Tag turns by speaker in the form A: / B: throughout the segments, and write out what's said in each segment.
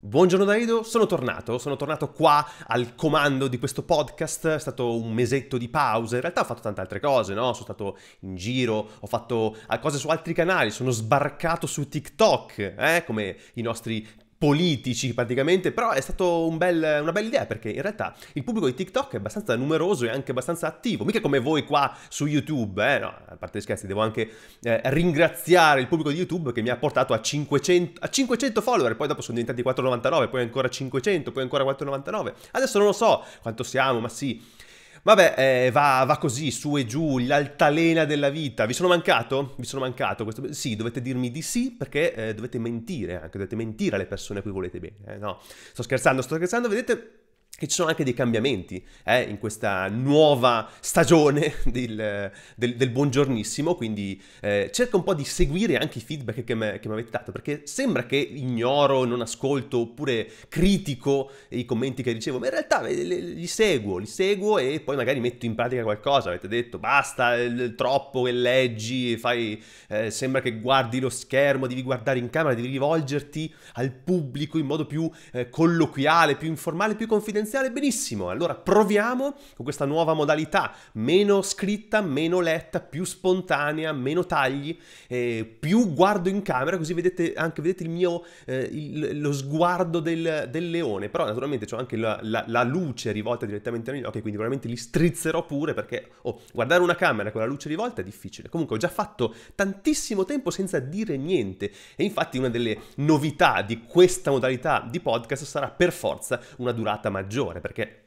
A: Buongiorno da sono tornato, sono tornato qua al comando di questo podcast, è stato un mesetto di pausa, in realtà ho fatto tante altre cose, no? Sono stato in giro, ho fatto cose su altri canali, sono sbarcato su TikTok, eh? come i nostri politici praticamente, però è stata un bel, una bella idea perché in realtà il pubblico di TikTok è abbastanza numeroso e anche abbastanza attivo, mica come voi qua su YouTube, eh? no, a parte gli scherzi, devo anche eh, ringraziare il pubblico di YouTube che mi ha portato a 500, a 500 follower, poi dopo sono diventati 4,99, poi ancora 500, poi ancora 4,99, adesso non lo so quanto siamo, ma sì Vabbè, eh, va, va, così, su e giù, l'altalena della vita. Vi sono mancato? Vi sono mancato? Questo... Sì, dovete dirmi di sì perché eh, dovete mentire anche, dovete mentire alle persone a cui volete bene. Eh? No, sto scherzando, sto scherzando, vedete che ci sono anche dei cambiamenti eh, in questa nuova stagione del, del, del buongiornissimo, quindi eh, cerco un po' di seguire anche i feedback che mi avete dato, perché sembra che ignoro, non ascolto oppure critico i commenti che ricevo, ma in realtà le, eh, le, li seguo, li seguo e poi magari metto in pratica qualcosa, avete detto basta, il, troppo che leggi, fai, eh, sembra che guardi lo schermo, devi guardare in camera, devi rivolgerti al pubblico in modo più eh, colloquiale, più informale, più confidenziale esistenziale? Benissimo, allora proviamo con questa nuova modalità, meno scritta, meno letta, più spontanea, meno tagli, eh, più guardo in camera, così vedete anche vedete il mio, eh, il, lo sguardo del, del, leone, però naturalmente ho anche la, la, la, luce rivolta direttamente negli occhi, quindi veramente li strizzerò pure perché oh, guardare una camera con la luce rivolta è difficile. Comunque ho già fatto tantissimo tempo senza dire niente e infatti una delle novità di questa modalità di podcast sarà per forza una durata maggiore maggiore, perché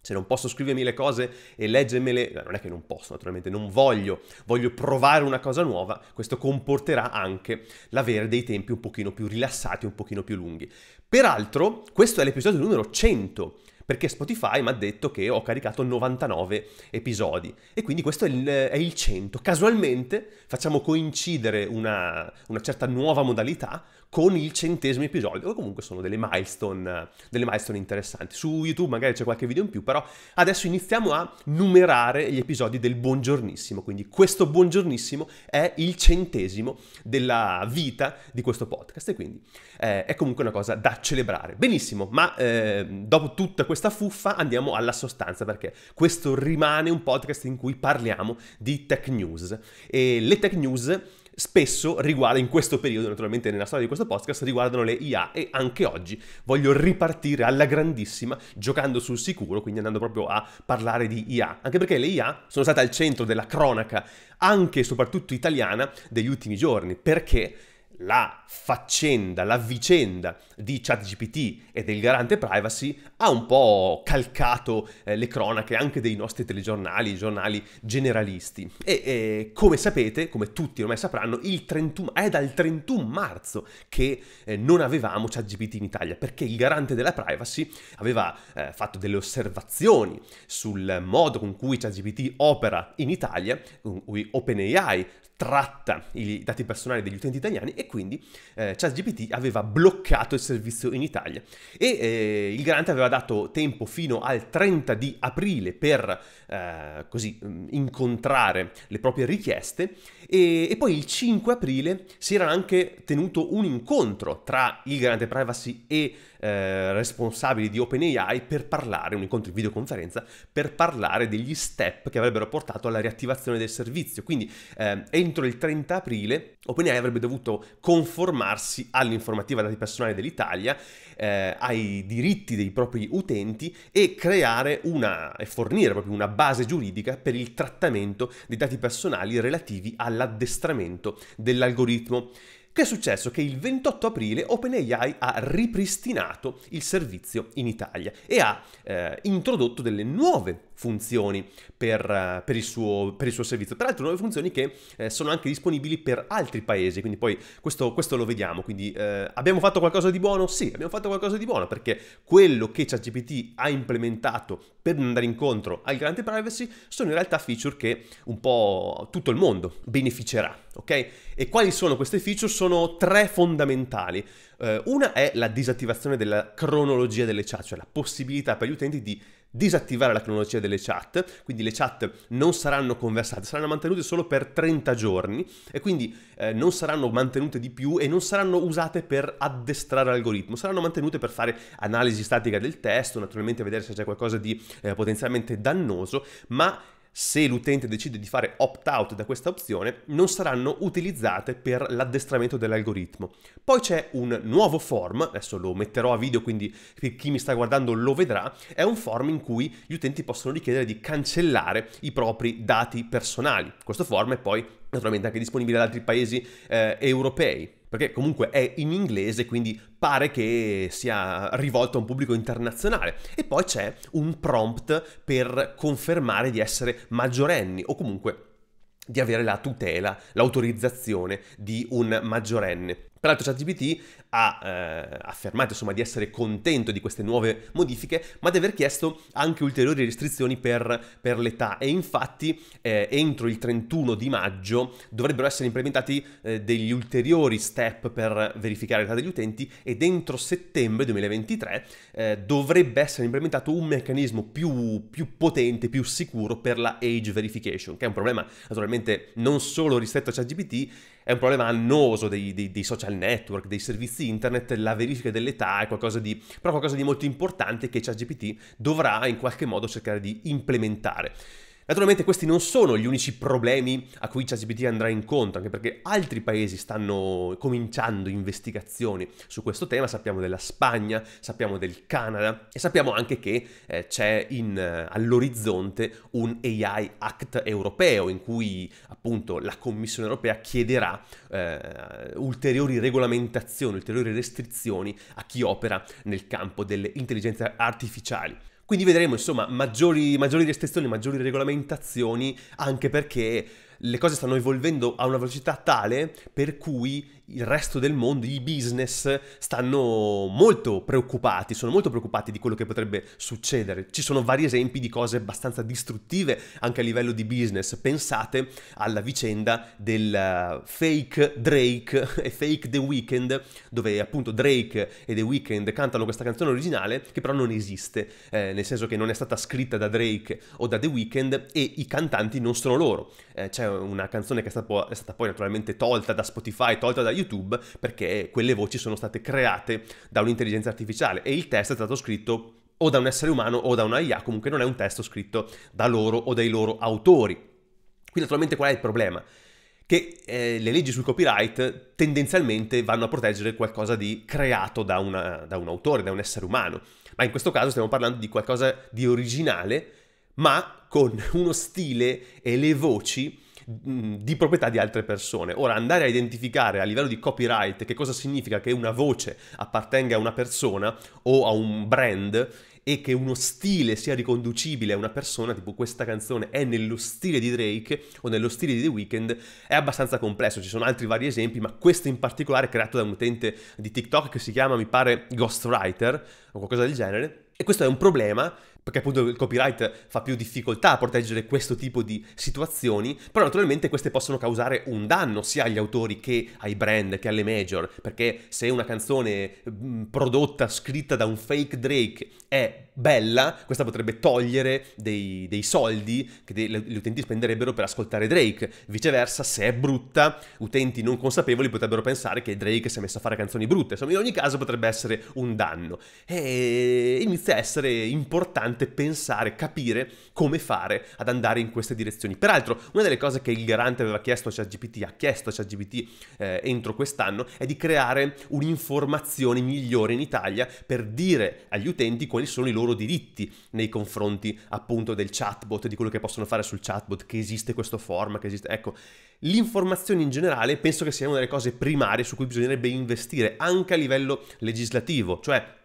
A: se non posso scrivermi le cose e leggermele, eh, non è che non posso, naturalmente non voglio, voglio provare una cosa nuova, questo comporterà anche l'avere dei tempi un pochino più rilassati, un pochino più lunghi. Peraltro, questo è l'episodio numero 100 perché Spotify mi ha detto che ho caricato 99 episodi e quindi questo è il, è il 100. Casualmente facciamo coincidere una, una, certa nuova modalità con il centesimo episodio, o comunque sono delle milestone, delle milestone interessanti. Su YouTube magari c'è qualche video in più, però adesso iniziamo a numerare gli episodi del buongiornissimo, quindi questo buongiornissimo è il centesimo della vita di questo podcast e quindi eh, è comunque una cosa da celebrare. Benissimo, ma eh, dopo tutta questa questa fuffa andiamo alla sostanza perché questo rimane un podcast in cui parliamo di tech news e le tech news spesso riguarda in questo periodo, naturalmente nella storia di questo podcast, riguardano le IA e anche oggi voglio ripartire alla grandissima giocando sul sicuro, quindi andando proprio a parlare di IA, anche perché le IA sono state al centro della cronaca anche e soprattutto italiana degli ultimi giorni, perché la faccenda, la vicenda di ChatGPT e del garante privacy ha un po' calcato eh, le cronache anche dei nostri telegiornali, i giornali generalisti. E eh, come sapete, come tutti ormai sapranno, 31, è dal 31 marzo che eh, non avevamo ChatGPT in Italia, perché il garante della privacy aveva eh, fatto delle osservazioni sul modo con cui ChatGPT opera in Italia, con cui OpenAI tratta i dati personali degli utenti italiani e quindi eh, ChatGPT aveva bloccato il servizio in Italia e eh, il garante aveva dato tempo fino al 30 di aprile per eh, così mm, incontrare le proprie richieste e, e, poi il 5 aprile si era anche tenuto un incontro tra il garante privacy e eh, responsabili di OpenAI per parlare, un incontro in videoconferenza, per parlare degli step che avrebbero portato alla riattivazione del servizio. Quindi eh, entro il 30 aprile OpenAI avrebbe dovuto conformarsi all'informativa dati personali dell'Italia, eh, ai diritti dei propri utenti e creare una, e fornire proprio una base giuridica per il trattamento dei dati personali relativi all'addestramento dell'algoritmo che è successo? Che il 28 aprile OpenAI ha ripristinato il servizio in Italia e ha eh, introdotto delle nuove funzioni per, eh, per, il suo, per, il suo, servizio. Peraltro nuove funzioni che eh, sono anche disponibili per altri paesi, quindi poi questo, questo lo vediamo. Quindi eh, abbiamo fatto qualcosa di buono? Sì, abbiamo fatto qualcosa di buono perché quello che ChatGPT ha implementato per andare incontro al grande privacy sono in realtà feature che un po' tutto il mondo beneficerà Certo, ok? E quali sono queste feature? Sono tre fondamentali. Eh, una è la disattivazione della cronologia delle chat, cioè la possibilità per gli utenti di disattivare la cronologia delle chat, quindi le chat non saranno conversate, saranno mantenute solo per 30 giorni e quindi eh, non saranno mantenute di più e non saranno usate per addestrare l'algoritmo, saranno mantenute per fare analisi statica del testo, naturalmente vedere se c'è qualcosa di eh, potenzialmente dannoso, ma se l'utente decide di fare opt-out da questa opzione, non saranno utilizzate per l'addestramento dell'algoritmo. Poi c'è un nuovo form, adesso lo metterò a video quindi chi mi sta guardando lo vedrà, è un form in cui gli utenti possono richiedere di cancellare i propri dati personali. Questo form è poi naturalmente anche disponibile ad altri paesi eh, europei perché comunque è in inglese, quindi pare che sia rivolto a un pubblico internazionale. E poi c'è un prompt per confermare di essere maggiorenni o comunque di avere la tutela, l'autorizzazione di un maggiorenne. Peraltro ChatGPT ha eh, affermato insomma, di essere contento di queste nuove modifiche, ma di aver chiesto anche ulteriori restrizioni per, per l'età e infatti eh, entro il 31 di maggio dovrebbero essere implementati eh, degli ulteriori step per verificare l'età degli utenti ed entro settembre 2023 eh, dovrebbe essere implementato un meccanismo più, più potente, più sicuro per la age verification, che è un problema naturalmente non solo rispetto a ChatGPT, è un problema annoso dei, dei, dei, social network, dei servizi internet, la verifica dell'età è qualcosa di, però qualcosa di molto importante che ChatGPT dovrà in qualche modo cercare di implementare. Naturalmente questi non sono gli unici problemi a cui ChatGPT andrà incontro, anche perché altri paesi stanno cominciando investigazioni su questo tema, sappiamo della Spagna, sappiamo del Canada e sappiamo anche che eh, c'è in, eh, all'orizzonte un AI Act europeo in cui appunto la Commissione europea chiederà eh, ulteriori regolamentazioni, ulteriori restrizioni a chi opera nel campo delle intelligenze artificiali. Quindi vedremo insomma maggiori, maggiori restrizioni, maggiori regolamentazioni, anche perché le cose stanno evolvendo a una velocità tale per cui il resto del mondo, i business, stanno molto preoccupati, sono molto preoccupati di quello che potrebbe succedere. Ci sono vari esempi di cose abbastanza distruttive anche a livello di business. Pensate alla vicenda del eh, fake Drake e fake The Weeknd, dove appunto Drake e The Weeknd cantano questa canzone originale che però non esiste, eh, nel senso che non è stata scritta da Drake o da The Weeknd e i cantanti non sono loro. Eh, c'è una canzone che è stata, è stata poi naturalmente tolta da Spotify, tolta da YouTube perché quelle voci sono state create da un'intelligenza artificiale e il testo è stato scritto o da un essere umano o da una IA, comunque non è un testo scritto da loro o dai loro autori. Qui naturalmente qual è il problema? Che eh, le leggi sul copyright tendenzialmente vanno a proteggere qualcosa di creato da, una, da un autore, da un essere umano, ma in questo caso stiamo parlando di qualcosa di originale, ma con uno stile e le voci Mm, di proprietà di altre persone. Ora, andare a identificare a livello di copyright che cosa significa che una voce appartenga a una persona o a un brand e che uno stile sia riconducibile a una persona, tipo questa canzone è nello stile di Drake o nello stile di The Weeknd, è abbastanza complesso. Ci sono altri vari esempi, ma questo in particolare è creato da un utente di TikTok che si chiama, mi pare, Ghostwriter o qualcosa del genere e questo è un problema perché appunto il copyright fa più difficoltà a proteggere questo tipo di situazioni, però naturalmente queste possono causare un danno sia agli autori che ai brand, che alle major, perché se una canzone mm, prodotta, scritta da un fake Drake è bella, questa potrebbe togliere dei, dei soldi che gli utenti spenderebbero per ascoltare Drake, viceversa se è brutta, utenti non consapevoli potrebbero pensare che Drake si è messo a fare canzoni brutte, insomma in ogni caso potrebbe essere un danno. E inizia a essere importante pensare, capire come fare ad andare in queste direzioni. Peraltro, una delle cose che il garante aveva chiesto a ChatGPT, ha chiesto a ChatGPT eh, entro quest'anno, è di creare un'informazione migliore in Italia per dire agli utenti quali sono i loro diritti nei confronti appunto del chatbot, di quello che possono fare sul chatbot, che esiste questo format, che esiste... Ecco, l'informazione in generale penso che sia una delle cose primarie su cui bisognerebbe investire anche a livello legislativo, cioè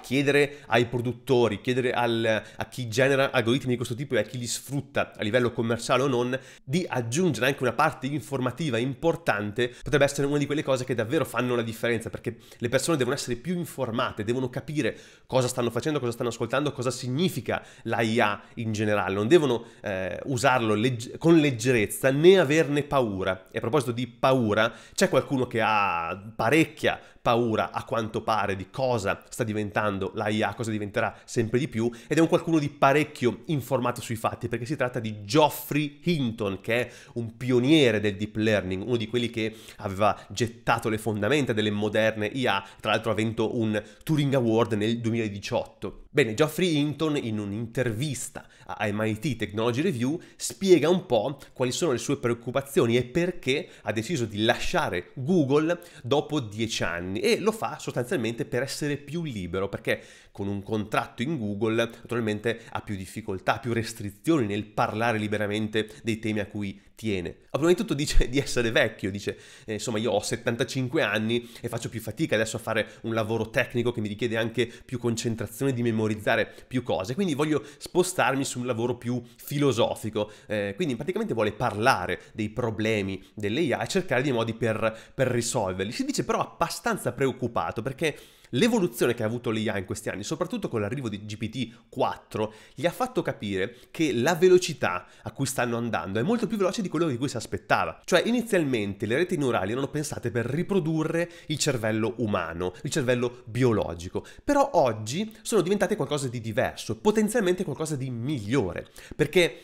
A: chiedere ai produttori, chiedere al, a chi genera algoritmi di questo tipo e a chi li sfrutta a livello commerciale o non, di aggiungere anche una parte informativa importante, potrebbe essere una di quelle cose che davvero fanno la differenza, perché le persone devono essere più informate, devono capire cosa stanno facendo, cosa stanno ascoltando, cosa significa l'IA in generale, non devono eh, usarlo legge- con leggerezza né averne paura. E a proposito di paura, c'è qualcuno che ha parecchia paura a quanto pare di cosa sta diventando la cosa diventerà sempre di più ed è un qualcuno di parecchio informato sui fatti perché si tratta di Geoffrey Hinton che è un pioniere del deep learning, uno di quelli che aveva gettato le fondamenta delle moderne IA, tra l'altro ha vinto un Turing Award nel 2018. Bene, Geoffrey Hinton in un'intervista a MIT Technology Review spiega un po' quali sono le sue preoccupazioni e perché ha deciso di lasciare Google dopo dieci anni anni e lo fa sostanzialmente per essere più libero perché con un contratto in Google naturalmente ha più difficoltà, più restrizioni nel parlare liberamente dei temi a cui tiene. Ma prima di tutto dice di essere vecchio, dice eh, insomma io ho 75 anni e faccio più fatica adesso a fare un lavoro tecnico che mi richiede anche più concentrazione di memorizzare più cose, quindi voglio spostarmi su un lavoro più filosofico, eh, quindi praticamente vuole parlare dei problemi dell'AI e cercare dei modi per, per risolverli. Si dice però abbastanza preoccupato perché L'evoluzione che ha avuto l'IA in questi anni, soprattutto con l'arrivo di GPT-4, gli ha fatto capire che la velocità a cui stanno andando è molto più veloce di quello di cui si aspettava. Cioè, inizialmente le reti neurali erano pensate per riprodurre il cervello umano, il cervello biologico, però oggi sono diventate qualcosa di diverso, potenzialmente qualcosa di migliore, perché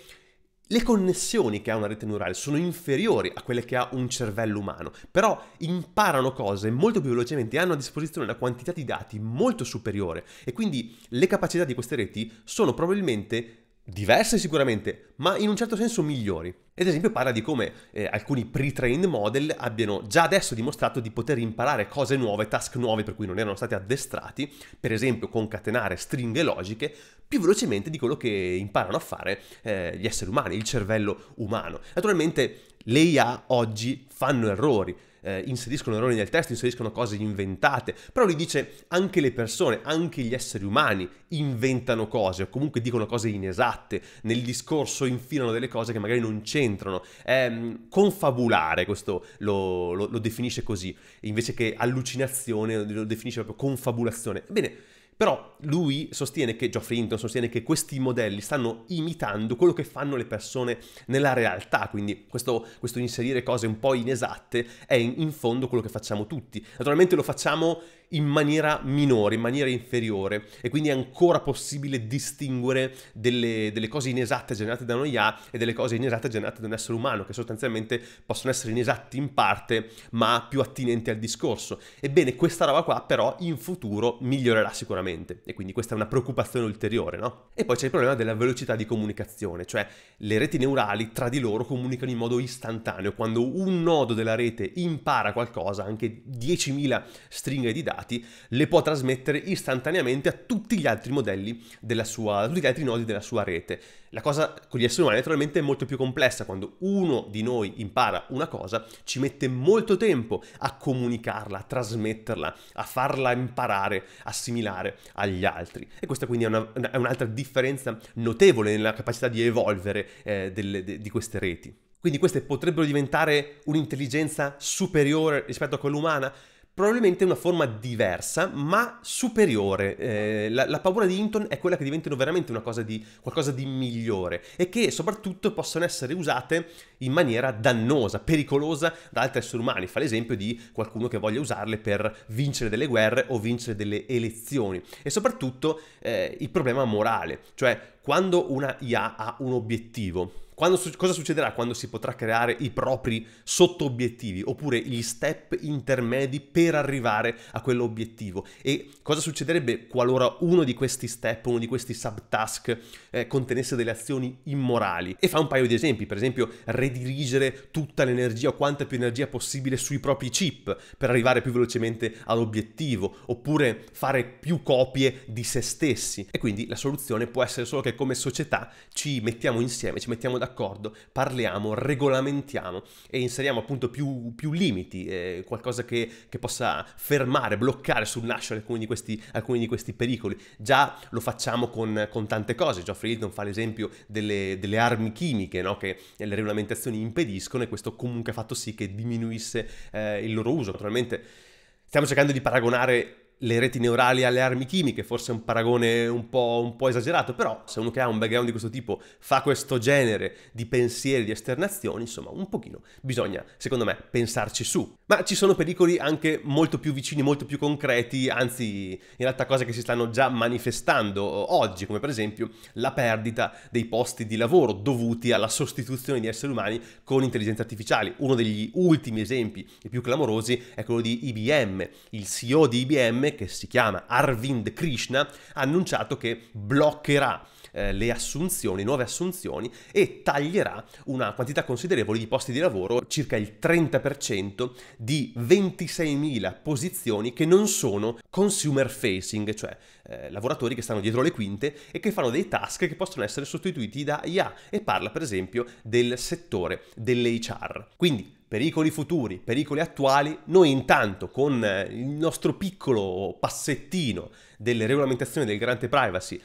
A: le connessioni che ha una rete neurale sono inferiori a quelle che ha un cervello umano, però imparano cose molto più velocemente, hanno a disposizione una quantità di dati molto superiore e quindi le capacità di queste reti sono probabilmente diverse sicuramente, ma in un certo senso migliori. Ed esempio parla di come eh, alcuni pre-trained model abbiano già adesso dimostrato di poter imparare cose nuove, task nuove per cui non erano stati addestrati, per esempio concatenare stringhe logiche più velocemente di quello che imparano a fare eh, gli esseri umani, il cervello umano. Naturalmente le IA oggi fanno errori, eh, inseriscono errori nel testo, inseriscono cose inventate, però lui dice anche le persone, anche gli esseri umani inventano cose o comunque dicono cose inesatte, nel discorso infilano delle cose che magari non c'entrano. È ehm, confabulare, questo lo, lo, lo definisce così, invece che allucinazione lo definisce proprio confabulazione. Bene, però lui sostiene che, Geoffrey Hinton sostiene che questi modelli stanno imitando quello che fanno le persone nella realtà, quindi questo, questo inserire cose un po' inesatte è in, in fondo quello che facciamo tutti. Naturalmente lo facciamo in maniera minore, in maniera inferiore e quindi è ancora possibile distinguere delle, delle cose inesatte generate da noi IA e delle cose inesatte generate da un essere umano che sostanzialmente possono essere inesatti in parte ma più attinenti al discorso. Ebbene questa roba qua però in futuro migliorerà sicuramente e quindi questa è una preoccupazione ulteriore, no? E poi c'è il problema della velocità di comunicazione, cioè le reti neurali tra di loro comunicano in modo istantaneo, quando un nodo della rete impara qualcosa, anche 10.000 stringhe di dati, creati le può trasmettere istantaneamente a tutti gli altri modelli della sua, a tutti gli altri nodi della sua rete. La cosa con gli esseri umani naturalmente è molto più complessa, quando uno di noi impara una cosa ci mette molto tempo a comunicarla, a trasmetterla, a farla imparare, assimilare agli altri. E questa quindi è, una, è un'altra differenza notevole nella capacità di evolvere eh, delle, de, di queste reti. Quindi queste potrebbero diventare un'intelligenza superiore rispetto a quella umana? probabilmente una forma diversa ma superiore. Eh, la, la, paura di Hinton è quella che diventino veramente di, qualcosa di migliore e che soprattutto possono essere usate in maniera dannosa, pericolosa da altri esseri umani. Fa l'esempio di qualcuno che voglia usarle per vincere delle guerre o vincere delle elezioni e soprattutto eh, il problema morale, cioè quando una IA ha un obiettivo quando, cosa succederà quando si potrà creare i propri sotto-obiettivi oppure gli step intermedi per arrivare a quell'obiettivo? E cosa succederebbe qualora uno di questi step, uno di questi subtask eh, contenesse delle azioni immorali? E fa un paio di esempi, per esempio redirigere tutta l'energia o quanta più energia possibile sui propri chip per arrivare più velocemente all'obiettivo, oppure fare più copie di se stessi. E quindi la soluzione può essere solo che come società ci mettiamo insieme, ci mettiamo da d'accordo, parliamo, regolamentiamo e inseriamo appunto più, più limiti, eh, qualcosa che, che, possa fermare, bloccare sul nascere alcuni di questi, alcuni di questi pericoli. Già lo facciamo con, con tante cose, Geoffrey Hilton fa l'esempio delle, delle armi chimiche no? che le regolamentazioni impediscono e questo comunque ha fatto sì che diminuisse eh, il loro uso. Naturalmente stiamo cercando di paragonare le reti neurali alle armi chimiche, forse è un paragone un po', un po', esagerato, però se uno che ha un background di questo tipo fa questo genere di pensieri, di esternazioni, insomma, un pochino bisogna, secondo me, pensarci su. Ma ci sono pericoli anche molto più vicini, molto più concreti, anzi, in realtà cose che si stanno già manifestando oggi, come per esempio la perdita dei posti di lavoro dovuti alla sostituzione di esseri umani con intelligenze artificiali. Uno degli ultimi esempi, i più clamorosi, è quello di IBM. Il CEO di IBM che si chiama Arvind Krishna, ha annunciato che bloccherà eh, le assunzioni, nuove assunzioni e taglierà una quantità considerevole di posti di lavoro, circa il 30% di 26.000 posizioni che non sono consumer facing, cioè eh, lavoratori che stanno dietro le quinte e che fanno dei task che possono essere sostituiti da IA e parla per esempio del settore dell'HR. Quindi pericoli futuri, pericoli attuali, noi intanto con eh, il nostro piccolo passettino delle regolamentazioni del garante privacy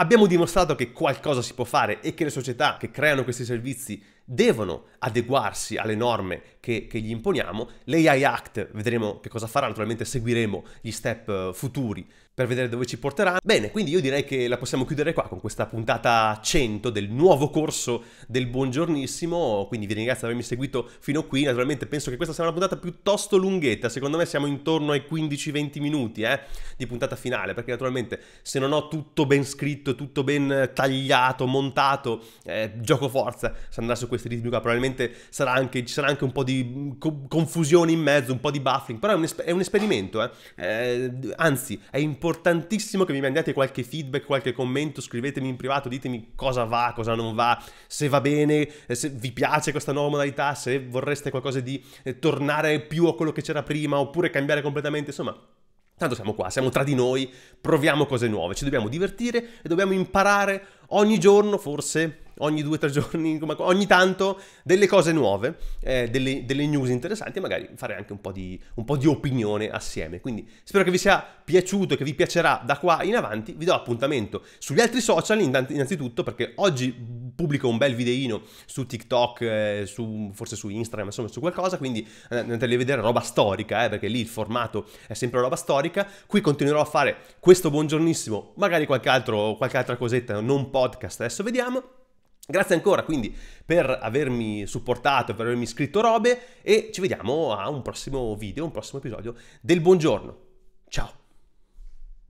A: Abbiamo dimostrato che qualcosa si può fare e che le società che creano questi servizi devono adeguarsi alle norme che, che gli imponiamo. L'AI Act, vedremo che cosa farà, naturalmente seguiremo gli step eh, futuri per vedere dove ci porterà. Bene, quindi io direi che la possiamo chiudere qua con questa puntata 100 del nuovo corso del buongiornissimo, quindi vi ringrazio di avermi seguito fino qui, naturalmente penso che questa sarà una puntata piuttosto lunghetta, secondo me siamo intorno ai 15-20 minuti eh, di puntata finale, perché naturalmente se non ho tutto ben scritto, tutto ben tagliato, montato, eh, gioco forza, se andrà su questi ritmi qua probabilmente sarà anche, ci sarà anche un po' di co confusione in mezzo, un po' di buffing, però è un, è un esperimento, eh. eh anzi è importante importantissimo che mi mandiate qualche feedback, qualche commento, scrivetemi in privato, ditemi cosa va, cosa non va, se va bene, eh, se vi piace questa nuova modalità, se vorreste qualcosa di eh, tornare più a quello che c'era prima oppure cambiare completamente, insomma, Tanto siamo qua, siamo tra di noi, proviamo cose nuove, ci dobbiamo divertire e dobbiamo imparare ogni giorno, forse ogni due o tre giorni, ogni tanto, delle cose nuove, eh, delle, delle, news interessanti e magari fare anche un po, di, un po' di opinione assieme. Quindi spero che vi sia piaciuto e che vi piacerà da qua in avanti. Vi do appuntamento sugli altri social innanzitutto perché oggi pubblico un bel videino su TikTok, eh, su, forse su Instagram, insomma su qualcosa, quindi eh, andateli a vedere roba storica, eh, perché lì il formato è sempre roba storica. Qui continuerò a fare questo buongiornissimo, magari qualche, altro, qualche altra cosetta, non podcast, adesso vediamo. Grazie ancora quindi per avermi supportato, per avermi scritto robe e ci vediamo a un prossimo video, un prossimo episodio del buongiorno. Ciao!